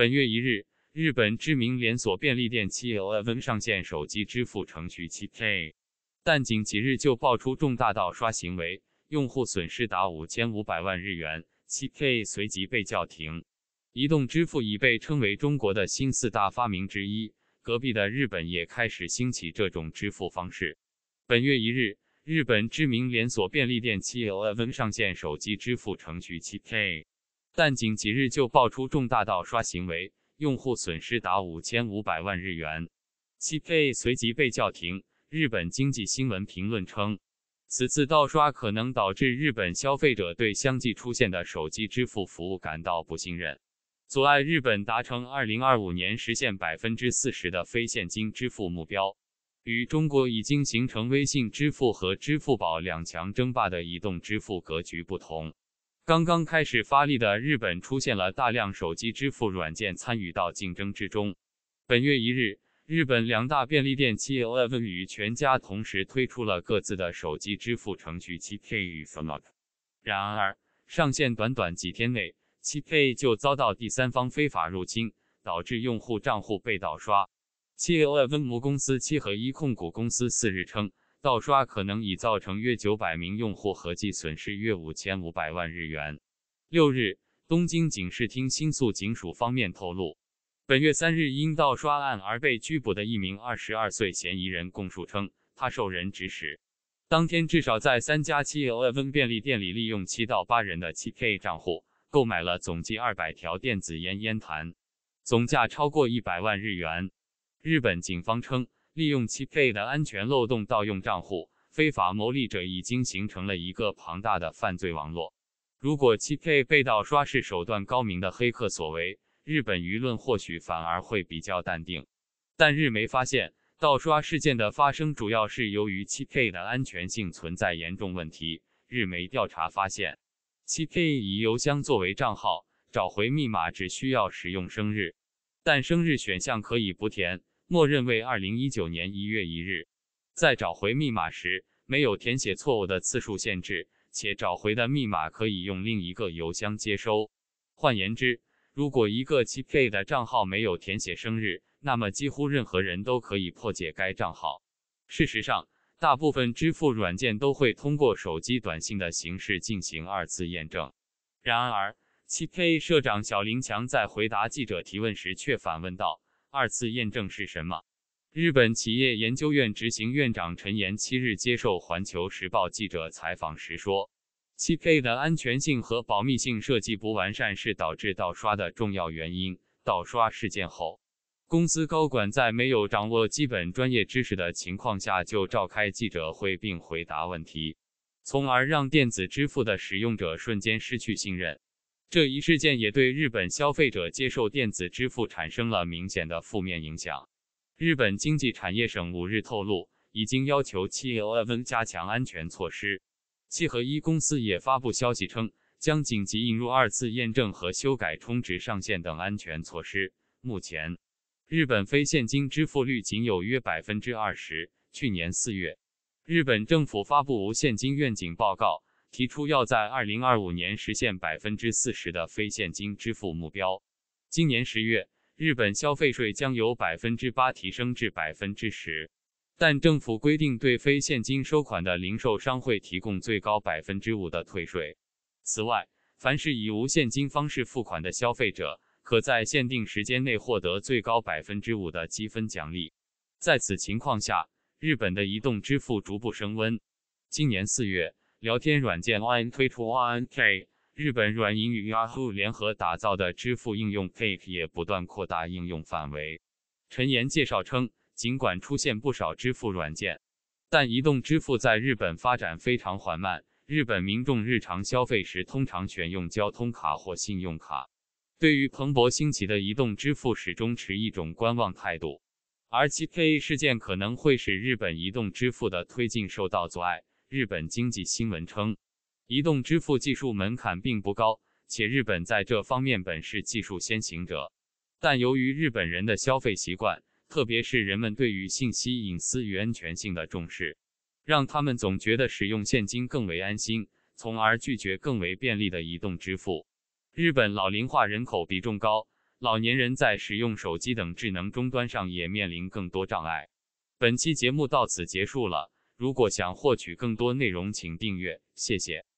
本月一日，日本知名连锁便利店 7-Eleven 上线手机支付程序 7K，但仅几日就爆出重大盗刷行为，用户损失达五千五百万日元，7K 随即被叫停。移动支付已被称为中国的新四大发明之一，隔壁的日本也开始兴起这种支付方式。本月一日，日本知名连锁便利店 7-Eleven 上线手机支付程序 7K。但仅几日就爆出重大盗刷行为，用户损失达五千五百万日元，七 K 随即被叫停。日本经济新闻评论称，此次盗刷可能导致日本消费者对相继出现的手机支付服务感到不信任，阻碍日本达成二零二五年实现百分之四十的非现金支付目标。与中国已经形成微信支付和支付宝两强争霸的移动支付格局不同。刚刚开始发力的日本出现了大量手机支付软件参与到竞争之中。本月一日，日本两大便利店七 Eleven 与全家同时推出了各自的手机支付程序七 K 与 s u m 然而，上线短短几天内，七 K 就遭到第三方非法入侵，导致用户账户被盗刷。七 Eleven 母公司七合一控股公司四日称。盗刷可能已造成约九百名用户合计损失约五千五百万日元。六日，东京警视厅新宿警署方面透露，本月三日因盗刷案而被拘捕的一名二十二岁嫌疑人供述称，他受人指使，当天至少在三家 7-Eleven 便利店里利用七到八人的 7K 账户购买了总计二百条电子烟烟弹，总价超过一百万日元。日本警方称。利用七 K 的安全漏洞盗用账户非法牟利者已经形成了一个庞大的犯罪网络。如果七 K 被盗刷是手段高明的黑客所为，日本舆论或许反而会比较淡定。但日媒发现，盗刷事件的发生主要是由于七 K 的安全性存在严重问题。日媒调查发现，七 K 以邮箱作为账号找回密码只需要使用生日，但生日选项可以不填。默认为二零一九年一月一日，在找回密码时没有填写错误的次数限制，且找回的密码可以用另一个邮箱接收。换言之，如果一个七 K 的账号没有填写生日，那么几乎任何人都可以破解该账号。事实上，大部分支付软件都会通过手机短信的形式进行二次验证。然而，七 K 社长小林强在回答记者提问时却反问道。二次验证是什么？日本企业研究院执行院长陈岩七日接受《环球时报》记者采访时说，七 K 的安全性和保密性设计不完善是导致盗刷的重要原因。盗刷事件后，公司高管在没有掌握基本专业知识的情况下就召开记者会并回答问题，从而让电子支付的使用者瞬间失去信任。这一事件也对日本消费者接受电子支付产生了明显的负面影响。日本经济产业省五日透露，已经要求七 Eleven 加强安全措施。七合一公司也发布消息称，将紧急引入二次验证和修改充值上限等安全措施。目前，日本非现金支付率仅有约百分之二十。去年四月，日本政府发布无现金愿景报告。提出要在二零二五年实现百分之四十的非现金支付目标。今年十月，日本消费税将由百分之八提升至百分之十，但政府规定对非现金收款的零售商会提供最高百分之五的退税。此外，凡是以无现金方式付款的消费者，可在限定时间内获得最高百分之五的积分奖励。在此情况下，日本的移动支付逐步升温。今年四月。聊天软件 One 推出 OneK，日本软银与 Yahoo 联合打造的支付应用 k a k 也不断扩大应用范围。陈岩介绍称，尽管出现不少支付软件，但移动支付在日本发展非常缓慢。日本民众日常消费时通常选用交通卡或信用卡，对于蓬勃兴起的移动支付始终持一种观望态度。而 k k 事件可能会使日本移动支付的推进受到阻碍。日本经济新闻称，移动支付技术门槛并不高，且日本在这方面本是技术先行者。但由于日本人的消费习惯，特别是人们对于信息隐私与安全性的重视，让他们总觉得使用现金更为安心，从而拒绝更为便利的移动支付。日本老龄化人口比重高，老年人在使用手机等智能终端上也面临更多障碍。本期节目到此结束了。如果想获取更多内容，请订阅，谢谢。